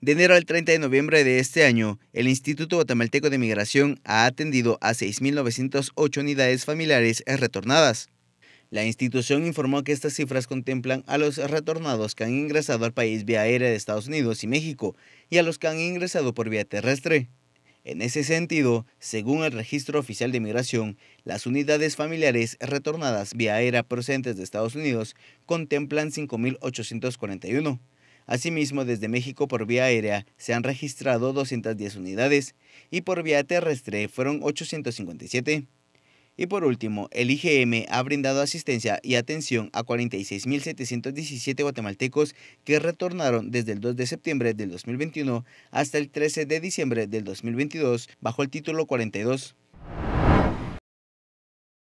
De enero al 30 de noviembre de este año, el Instituto Guatemalteco de Migración ha atendido a 6.908 unidades familiares retornadas. La institución informó que estas cifras contemplan a los retornados que han ingresado al país vía aérea de Estados Unidos y México y a los que han ingresado por vía terrestre. En ese sentido, según el Registro Oficial de Migración, las unidades familiares retornadas vía aérea procedentes de Estados Unidos contemplan 5.841 Asimismo, desde México por vía aérea se han registrado 210 unidades y por vía terrestre fueron 857. Y por último, el IGM ha brindado asistencia y atención a 46.717 guatemaltecos que retornaron desde el 2 de septiembre del 2021 hasta el 13 de diciembre del 2022 bajo el título 42.